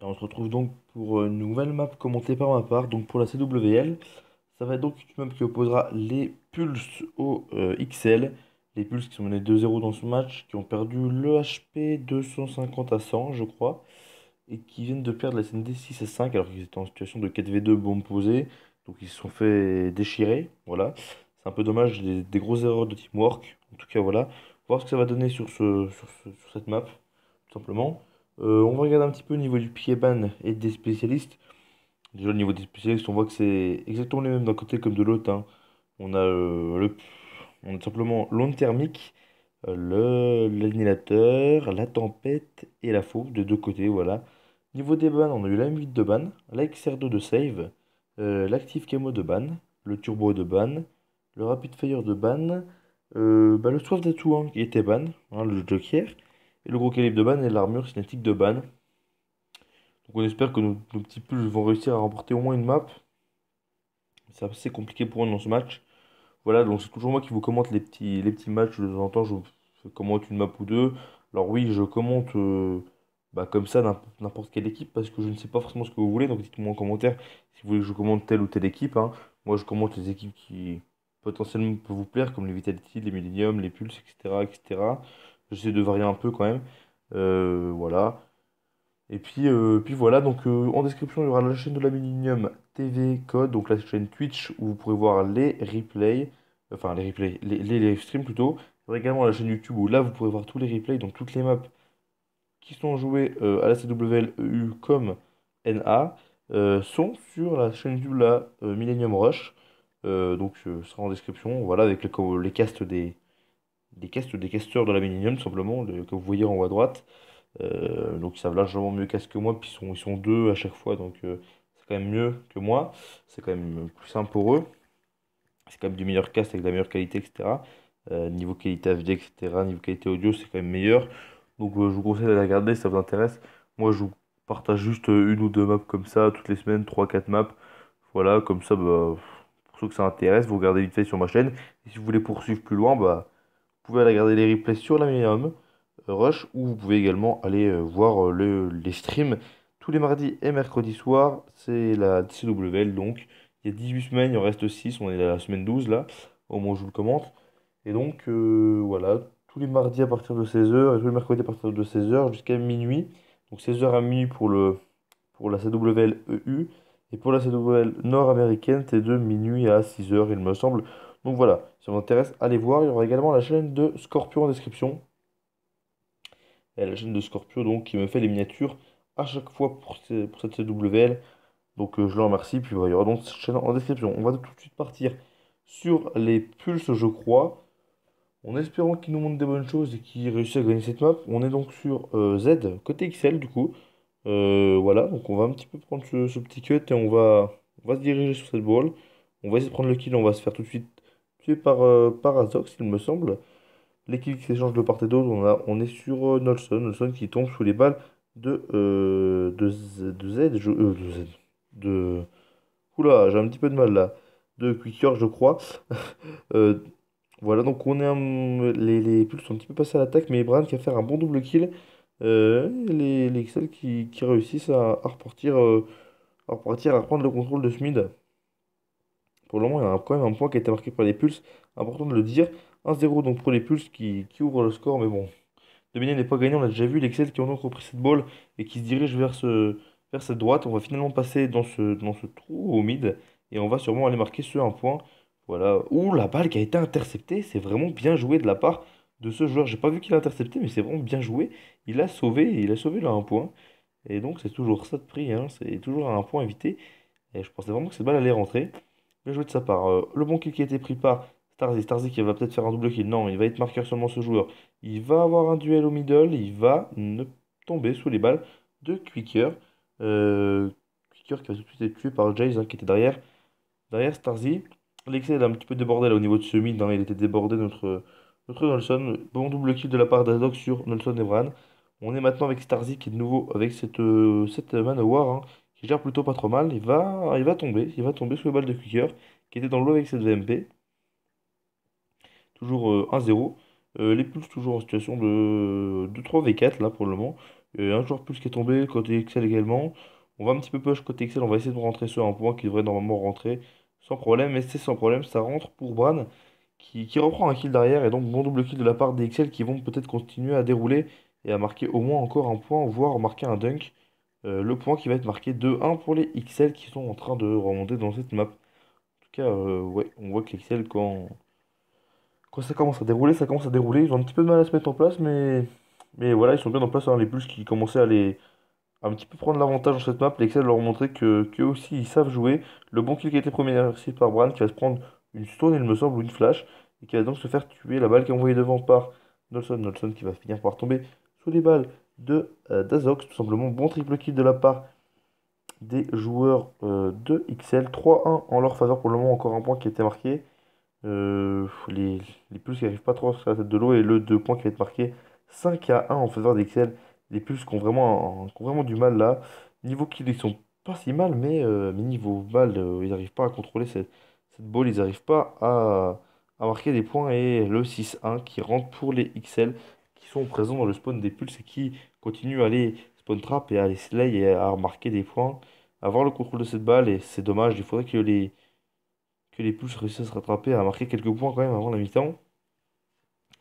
Et on se retrouve donc pour euh, une nouvelle map commentée par ma part, donc pour la CWL. Ça va être donc une map qui opposera les Pulse au euh, XL. Les Pulse qui sont menés 2-0 dans ce match, qui ont perdu le HP 250 à 100, je crois, et qui viennent de perdre la SND 6 à 5, alors qu'ils étaient en situation de 4v2 bombe posée. Donc ils se sont fait déchirer, voilà. C'est un peu dommage, des, grosses erreurs de teamwork. En tout cas, voilà. Voir ce que ça va donner sur, ce, sur cette map, tout simplement. Euh, on va regarder un petit peu au niveau du pied ban et des spécialistes. Déjà, au niveau des spécialistes, on voit que c'est exactement les mêmes d'un côté comme de l'autre. Hein. On, a, euh, on a simplement l'onde thermique, L'annulateur, la tempête et la fauve de deux côtés. Voilà. Niveau des bans, on a eu la M8 de ban, la de save, euh, l'active camo de ban, le turbo de ban, le rapid fire de ban, bah, le soif d'atout hein, qui était ban, hein, le joker et le gros calibre de Ban et l'armure cinétique de Ban. Donc on espère que nos, petits pulls vont réussir à remporter au moins une map. C'est assez compliqué pour eux dans ce match. Voilà, donc c'est toujours moi qui vous commente les petits, les petits matchs de temps en temps. Je, vous commente une map ou deux. Alors oui, je commente euh, bah, comme ça n'importe quelle équipe parce que je ne sais pas forcément ce que vous voulez. Donc dites-moi en commentaire si vous voulez que je commente telle ou telle équipe. Hein. Moi, je commente les équipes qui potentiellement peuvent vous plaire, comme les Vitality, les Millennium, les Pulse, etc. etc. J'essaie de varier un peu quand même. Euh, voilà. Et puis, euh, puis voilà, donc euh, en description, il y aura la chaîne de la Millennium TV Code, donc la chaîne Twitch où vous pourrez voir les replays, enfin les replays, les, les streams plutôt. Il y aura également la chaîne YouTube où là vous pourrez voir tous les replays, donc toutes les maps qui sont jouées à la CWL EU comme NA sont sur la chaîne YouTube la Millennium Rush. donc ce sera en description, voilà, avec les, les castes des, des casters ou des casteurs de simplement, que vous voyez en haut à droite. Euh, donc ils savent largement mieux casque que moi, puis ils sont, ils sont deux à chaque fois, donc euh, c'est quand même mieux que moi. C'est quand même plus simple pour eux. C'est quand même du meilleur cast avec de la meilleure qualité, etc. Euh, niveau qualité HD, etc. Niveau qualité audio, c'est quand même meilleur. Donc je vous conseille de la regarder si ça vous intéresse. Moi, je vous partage juste une ou deux maps comme ça, toutes les semaines, 3-4 maps. Voilà, comme ça, bah, pour ceux que ça intéresse, vous regardez vite fait sur ma chaîne. si vous voulez poursuivre plus loin, bah vous pouvez aller regarder les replays sur la Millennium euh, Rush ou vous pouvez également aller euh, voir euh, le, les streams tous les mardis et mercredis soir, C'est la CWL donc. Il y a 18 semaines, il en reste 6, on est à la semaine 12 là, au moins je vous le commente. Et donc voilà, tous les mardis à partir de 16h et tous les mercredis à partir de 16h jusqu'à minuit. Donc 16h à minuit pour, le, pour la CWL EU. Et pour la CWL nord-américaine, c'est de minuit à 6h, il me semble. Donc voilà, ça vous allez voir. Il y aura également la chaîne de Scorpio en description. Et la chaîne de Scorpio donc qui me fait les miniatures à chaque fois pour, cette CWL. Donc euh, je le remercie. Puis il y aura donc cette chaîne en description. On va tout de suite partir sur les pulses, je crois. En espérant qu'ils nous montrent des bonnes choses et qu'il réussisse à gagner cette map. On est donc sur euh, Z, côté XL du coup. Euh, voilà, donc on va un petit peu prendre ce, petit cut et on va, on va se diriger sur cette ball. On va essayer de prendre le kill, on va se faire tout de suite par, euh, paradoxe il me semble. L'équipe qui s'échange de part et d'autre, on, est sur euh, Nolson. qui tombe sous les balles de, euh, de, Z, de, Z, de Oula, j'ai un petit peu de mal là. De Quicker, je crois. voilà, donc on est les, les pulls sont un petit peu passés à l'attaque, mais Bran qui a fait un bon double kill. les, les XL qui, réussissent à, à à reprendre le contrôle de Smith, pour le moment, il y a quand même un point qui a été marqué par les Pulses. Important de le dire. 1-0 donc pour les Pulses qui, qui ouvrent le score, mais bon. Dominique n'est pas gagné, on a déjà vu. l'Excel qui ont donc repris cette balle et qui se dirige vers, ce, vers cette droite. On va finalement passer dans ce, dans ce trou au mid et on va sûrement aller marquer ce 1 point. Voilà. Ouh, la balle qui a été interceptée, c'est vraiment bien joué de la part de ce joueur. J'ai pas vu qu'il a intercepté, mais c'est vraiment bien joué. Il a sauvé, il a sauvé là un point. Et donc c'est toujours ça de prix, hein. c'est toujours un point évité. Et je pensais vraiment que cette balle allait rentrer. Bien de sa part. Euh, le bon kill qui a été pris par Starzy. Starzy qui va peut-être faire un double kill. Non, il va être marqueur seulement ce joueur. Il va avoir un duel au middle. Il va ne tomber sous les balles de Quicker. Euh, Quicker qui va tout de suite être tué par Jayce hein, qui était derrière, derrière Starzy. L'excès d'un un petit peu débordé au niveau de ce mid. Il était débordé notre, notre Nelson. Bon double kill de la part d'Adoc sur Nelson Vran On est maintenant avec Starzy qui est de nouveau avec cette, euh, cette Hein qui gère plutôt pas trop mal. Il va, il va tomber, il va tomber sous le balle de Kicker, qui était dans l'eau avec cette VMP. Toujours 1-0. Euh, euh, les Pulses toujours en situation de, de 3v4 là pour le moment. un joueur plus qui est tombé, côté Excel également. On va un petit peu push côté Excel, on va essayer de rentrer sur un point qui devrait normalement rentrer sans problème. Mais c'est sans problème, ça rentre pour Bran qui, reprend un kill derrière et donc bon double kill de la part des Excel qui vont peut-être continuer à dérouler et à marquer au moins encore un point, voire marquer un dunk. Euh, le point qui va être marqué 2-1 pour les XL qui sont en train de remonter dans cette map. En tout cas, euh, on voit que les XL, quand... ça commence à dérouler, ça commence à dérouler. Ils ont un petit peu de mal à se mettre en place, mais, mais voilà, ils sont bien en place. Hein. Les plus qui commençaient à les un petit peu prendre l'avantage dans cette map, les XL leur ont montré que, aussi ils savent jouer. Le bon kill qui a été premier exercé par Bran, qui va se prendre une stone, il me semble, ou une flash, et qui va donc se faire tuer. La balle qui est envoyée devant par Nelson Nelson qui va finir par tomber sous les balles de euh, Dazox. Tout simplement, bon triple kill de la part des joueurs euh, de XL. 3-1 en leur faveur pour le moment, encore un point qui était marqué. Euh, les, les plus qui n'arrivent pas trop à la tête de l'eau et le 2 points qui va être marqué 5 à 1 en faveur d'XL Les plus qui ont, vraiment, vraiment du mal là. Niveau kill, ils sont pas si mal, mais, mais niveau mal ils n'arrivent pas à contrôler cette, cette balle, ils n'arrivent pas à marquer des points. Et le 6-1 qui rentre pour les XL qui sont présents dans le spawn des pulses et qui continuent à les spawn trap et à les slay et à remarquer des points. Avoir le contrôle de cette balle, et c'est dommage, il faudrait que les, que les pulses réussissent à se rattraper, à marquer quelques points quand même avant la mi-temps.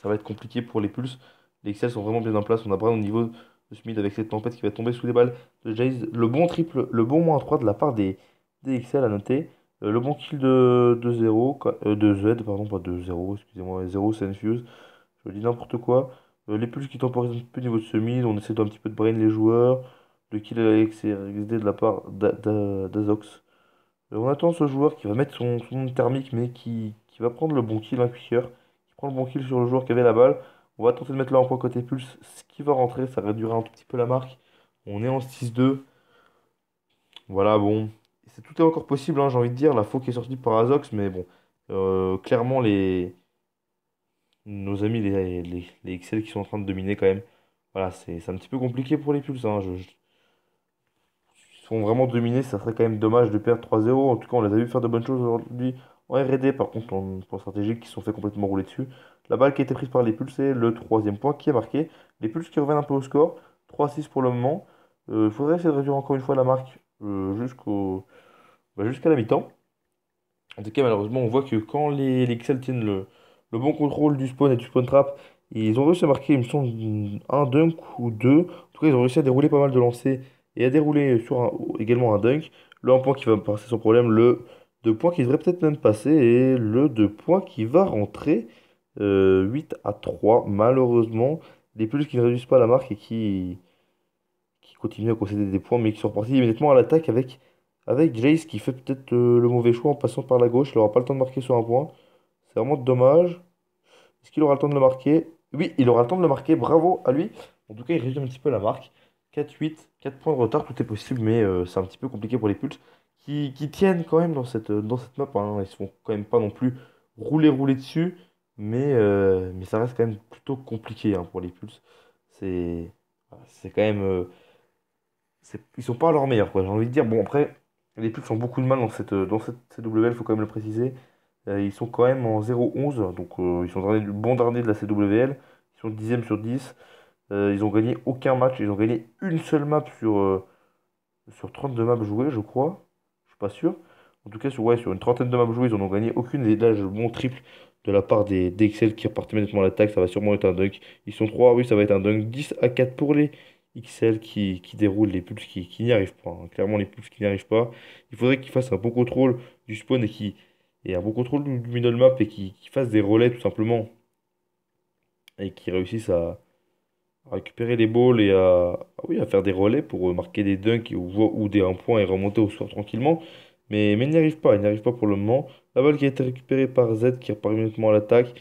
Ça va être compliqué pour les pulses. Les XL sont vraiment bien en place. On a Brown au niveau de Smith avec cette tempête qui va tomber sous les balles de Le bon triple, le bon moins 3 de la part des, des XL à noter. Euh, le bon kill de, de 0, euh, Z, pardon, pas de 0, excusez-moi, 0 c'est Je dis n'importe quoi. Euh, les pulls qui temporisent un peu niveau de semis, on essaie d'un petit peu de brain les joueurs. de kill avec XD de la part d'Azox. Euh, on attend ce joueur qui va mettre son, son thermique, mais qui, va prendre le bon kill, un hein, cuisseur qui prend le bon kill sur le joueur qui avait la balle. On va tenter de mettre là en point côté pulse, ce qui va rentrer, ça réduira un petit peu la marque. On est en 6-2. Voilà, bon. C'est tout est encore possible, hein, j'ai envie de dire. La faux qui est sortie par Azox, mais bon. Euh, clairement, les, nos amis les, les, les, XL qui sont en train de dominer quand même. Voilà, c'est un petit peu compliqué pour les Pulse. Hein. Ils sont vraiment dominés, ça serait quand même dommage de perdre 3-0. En tout cas, on les a vu faire de bonnes choses aujourd'hui en RD. Par contre, en stratégie stratégique, qui sont fait complètement rouler dessus. La balle qui a été prise par les Pulse, c'est le troisième point qui est marqué. Les Pulse qui reviennent un peu au score, 3-6 pour le moment. Euh, il faudrait essayer de réduire encore une fois la marque euh, jusqu'au bah, jusqu'à la mi-temps. En tout cas, malheureusement, on voit que quand les, les XL tiennent le, le bon contrôle du spawn et du spawn trap. Ils ont réussi à marquer, ils me sont un dunk ou deux. En tout cas, ils ont réussi à dérouler pas mal de lancers et à dérouler sur également un dunk. Le 1 point qui va passer sans problème, le 2 points qui devrait peut-être même passer et le 2 points qui va rentrer. 8 euh, à 3, malheureusement. Des plus qui ne réduisent pas la marque et qui, qui continuent à concéder des points, mais qui sont repartis immédiatement à l'attaque avec, avec Jace qui fait peut-être euh, le mauvais choix en passant par la gauche. Il n'aura pas le temps de marquer sur un point. C'est vraiment dommage. Est-ce qu'il aura le temps de le marquer Oui, il aura le temps de le marquer. Bravo à lui. En tout cas, il résume un petit peu la marque. 4-8, 4 points de retard, tout est possible, mais euh, c'est un petit peu compliqué pour les Pulses qui, tiennent quand même dans cette, dans cette map. Hein. Ils ne se font quand même pas non plus rouler, rouler dessus, mais, euh, mais ça reste quand même plutôt compliqué hein, pour les Pulses. C'est c'est quand même. Euh, ils sont pas à leur meilleur, quoi. J'ai envie de dire, bon, après, les Pulses ont beaucoup de mal dans cette, dans cette faut quand même le préciser. Euh, ils sont quand même en 0-11, donc euh, ils sont derniers, bon dernier de la CWL. Ils sont 10 sur 10. Euh, ils ont gagné aucun match. Ils ont gagné une seule map sur, sur 32 maps jouées, je crois. Je suis pas sûr. En tout cas, sur, ouais, sur une trentaine de maps jouées, ils n'ont ont gagné aucune. Et là, je montre triple de la part des XL qui repartent immédiatement à l'attaque. Ça va sûrement être un dunk. Ils sont 3, oui, ça va être un dunk. 10 à 4 pour les XL qui, qui déroulent, les pulses qui, n'y arrivent pas. Hein. Clairement, les pulses qui n'y arrivent pas. Il faudrait qu'ils fassent un bon contrôle du spawn et qu'ils et un bon contrôle du middle map et qui, fasse des relais tout simplement et qui réussissent à, récupérer les balles et à, ah oui, à faire des relais pour marquer des dunks ou, ou des un point et remonter au score tranquillement. Mais, mais il n'y arrive pas, il n'y arrive pas pour le moment. La balle qui a été récupérée par Z qui repart immédiatement à l'attaque.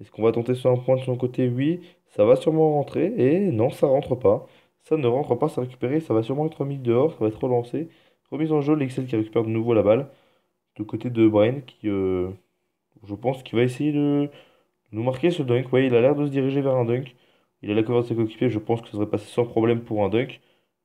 Est-ce qu'on va tenter sur un point de son côté Oui, ça va sûrement rentrer. Et non, ça rentre pas. Ça ne rentre pas, ça récupéré. Ça va sûrement être mis dehors, ça va être relancé. Remise en jeu, l'Excel qui récupère de nouveau la balle côté de Brian qui, euh, je pense, qui va essayer de nous marquer ce dunk. Ouais, il a l'air de se diriger vers un dunk. Il a la couverture de ses Je pense que ça devrait passer sans problème pour un dunk.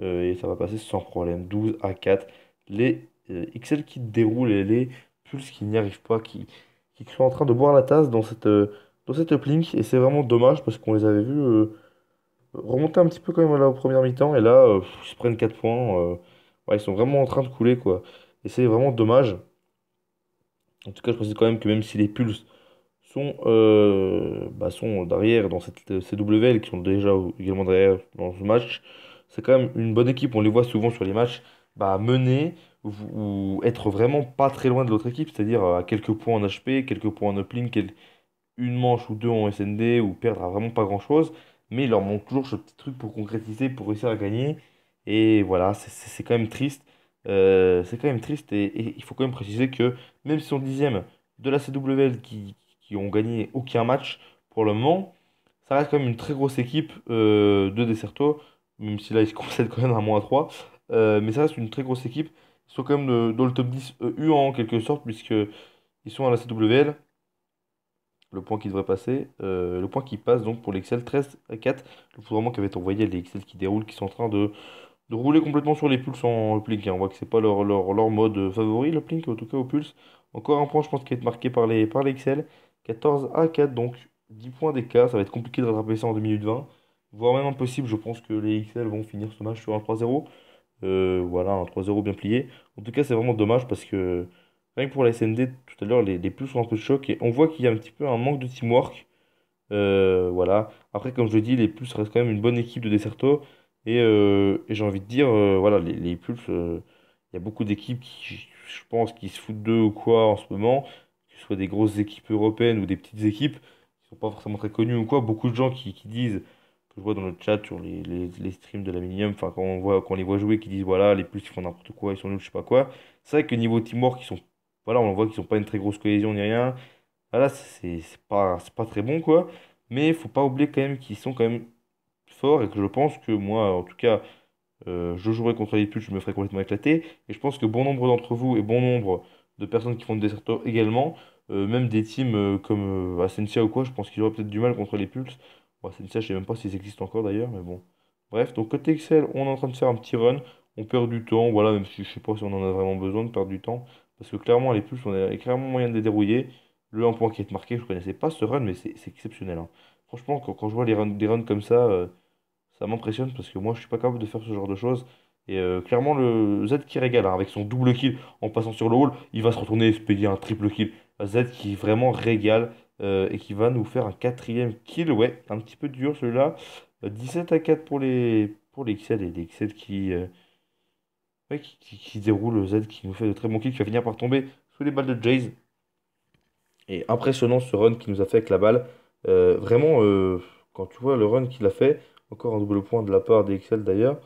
Euh, et ça va passer sans problème. 12 à 4. Les euh, XL qui déroulent et les Pulse qui n'y arrivent pas, qui, qui sont en train de boire la tasse dans cette, dans cette uplink. Et c'est vraiment dommage parce qu'on les avait vus remonter un petit peu quand même la au mi-temps. Et là, ils prennent 4 points. ils sont vraiment en train de couler quoi. Et c'est vraiment dommage. En tout cas, je précise quand même que même si les Pulse sont, euh, bah, sont derrière dans cette euh, CWL, qui sont déjà également derrière dans ce match, c'est quand même une bonne équipe. On les voit souvent sur les matchs bah, mener ou, être vraiment pas très loin de l'autre équipe, c'est-à-dire euh, à quelques points en HP, quelques points en uplink, une manche ou deux en SND, ou perdre vraiment pas grand-chose. Mais il leur manque toujours ce petit truc pour concrétiser, pour réussir à gagner. Et voilà, c'est quand même triste. Euh, c'est quand même triste et, il faut quand même préciser que même si on dixième de la CWL qui, qui ont gagné aucun match pour le moment, ça reste quand même une très grosse équipe euh, de Deserto, même si là ils concèdent quand même à moins 3, euh, mais ça reste une très grosse équipe. Ils sont quand même dans le top 10 EU en quelque sorte, puisqu'ils sont à la CWL. Le point qui devrait passer, le point qui passe donc pour l'Excel 13 à 4, le foudrement qui avait envoyé les Excel qui déroulent, qui sont en train de, de rouler complètement sur les pulses en uplink. Hein. On voit que c'est pas leur, leur, mode euh, favori, le plink, en tout cas au pulse. Encore un point, je pense, qui va être marqué par les par 14 à 4, donc 10 points d'écart. Ça va être compliqué de rattraper ça en 2 minutes 20, voire même impossible. Je pense que les XL vont finir ce match sur un 3-0. Euh, voilà, un 3-0 bien plié. En tout cas, c'est vraiment dommage parce que, rien pour la SND, tout à l'heure, les, les plus sont un peu de choc et on voit qu'il y a un petit peu un manque de teamwork. Euh, voilà. Après, comme je dis, les plus restent quand même une bonne équipe de Deserto. Euh, et, j'ai envie de dire, euh, voilà, les, les euh, il y a beaucoup d'équipes qui, je pense, qui se foutent d'eux ou quoi en ce moment, que ce soit des grosses équipes européennes ou des petites équipes qui sont pas forcément très connues ou quoi. Beaucoup de gens qui, qui disent, que je vois dans le chat sur les, les, les streams de la Minium, enfin, quand, on voit, quand les voit jouer, qui disent, voilà, les Pulse, ils font n'importe quoi, ils sont nuls, je sais pas quoi. C'est vrai que niveau Timor, qui sont, voilà, on voit qu'ils sont pas une très grosse cohésion ni rien. Voilà, c'est pas, pas très bon, quoi. Mais il faut pas oublier quand même qu'ils sont quand même et que je pense que moi, en tout cas, euh, je jouerai contre les pulses je me ferai complètement éclater. Et je pense que bon nombre d'entre vous et bon nombre de personnes qui font des Desertor également, euh, même des teams euh, comme Ascensia ou quoi, je pense qu'ils auraient peut-être du mal contre les pulses Bon, Ascensia, je sais même pas s'ils existent encore d'ailleurs, mais bon. Bref, donc côté Excel, on est en train de faire un petit run. On perd du temps, voilà, même si je sais pas si on en a vraiment besoin de perdre du temps. Parce que clairement, les pulses on a clairement moyen de les dérouiller. Le 1 point qui est marqué, je connaissais pas ce run, mais c'est exceptionnel. Hein. Franchement, quand, je vois les runs, des runs comme ça ça m'impressionne parce que moi je suis pas capable de faire ce genre de choses. Et euh, clairement, le Z qui régale hein, avec son double kill en passant sur le hall, il va se retourner et se payer un triple kill. Z qui vraiment régale euh, et qui va nous faire un quatrième kill. Ouais, un petit peu dur celui-là. 17 euh, à 4 pour les, pour les XL et les XL qui, qui, qui, déroule Z qui nous fait de très bons kills, qui va finir par tomber sous les balles de Jays. Et impressionnant ce run qu'il nous a fait avec la balle. vraiment, quand tu vois le run qu'il a fait, encore un double point de la part d'Excel d'ailleurs.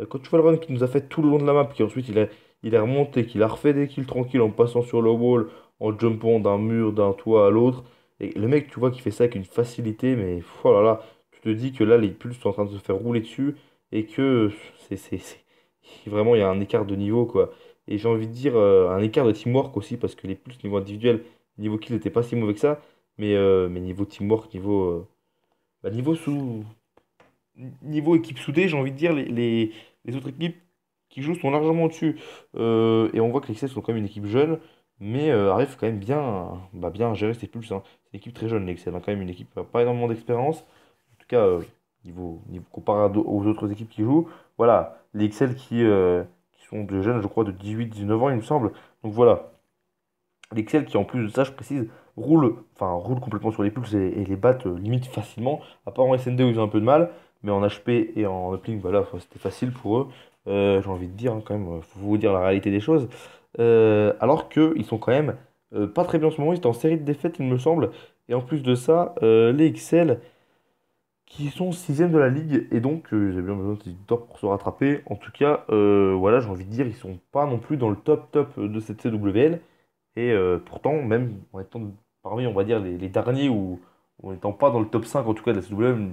Euh, quand tu vois le run qui nous a fait tout le long de la map, qui ensuite il est il est remonté, qu'il a refait des kills tranquilles en passant sur le wall, en jumpant d'un mur, d'un toit à l'autre. Et le mec, tu vois, qui fait ça avec une facilité, mais voilà oh là tu te dis que là, les pulses sont en train de se faire rouler dessus et que c'est vraiment, il y a un écart de niveau, quoi. Et j'ai envie de dire euh, un écart de teamwork aussi, parce que les pulses, niveau individuel, niveau kill, n'était pas si mauvais que ça, mais, euh, mais niveau teamwork, niveau. bah, niveau sous niveau équipe soudée, j'ai envie de dire, les, les, autres équipes qui jouent sont largement au-dessus. Euh, et on voit que les Excel sont quand même une équipe jeune, mais euh, arrivent quand même bien, bah, bien à gérer ses pulses. Hein. C'est une équipe très jeune, les XS, hein. quand même une équipe euh, pas énormément d'expérience, En tout cas, niveau, niveau, comparé aux autres équipes qui jouent, voilà, les Excel qui, sont de jeunes, je crois, de 18-19 ans, il me semble. Donc voilà, l'Excel qui en plus de ça, je précise, roule, enfin, roule complètement sur les pulses et, les battent limite facilement, à part en SND où ils ont un peu de mal. Mais en HP et en uplink, voilà, bah c'était facile pour eux. Euh, j'ai envie de dire, hein, quand même, faut vous dire la réalité des choses. Euh, alors qu'ils sont quand même euh, pas très bien en ce moment. Ils étaient en série de défaites, il me semble. Et en plus de ça, les XL qui sont 6 de la ligue et donc j'ai bien besoin de ces pour se rattraper. En tout cas, voilà, j'ai envie de dire, ils sont pas non plus dans le top top de cette CWL. Et pourtant, même en étant parmi, on va dire, les, derniers ou en étant pas dans le top 5 en tout cas de la CWL,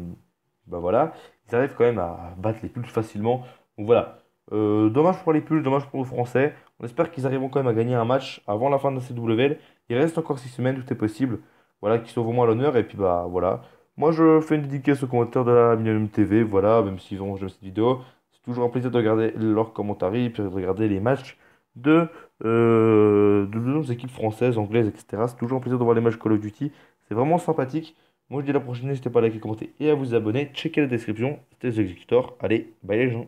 bah voilà, ils arrivent quand même à battre les pulls facilement. voilà, euh, dommage pour les pulls, dommage pour les Français. On espère qu'ils arriveront quand même à gagner un match avant la fin de la CWL. Il reste encore 6 semaines, tout est possible. Voilà, qu'ils soient vraiment moins l'honneur. Et puis bah voilà. Moi je fais une dédicace aux commentateurs de la Millennium TV, voilà, même s'ils ont jamais cette vidéo. C'est toujours un plaisir de regarder leurs commentaires et puis de regarder les matchs de, euh, de nos équipes françaises, anglaises, etc. C'est toujours un plaisir de voir les matchs Call of Duty. C'est vraiment sympathique. Moi je dis à la prochaine, n'hésitez pas à liker, commenter et à vous abonner. Checkez la description. C'était The Executor. Allez, bye les gens.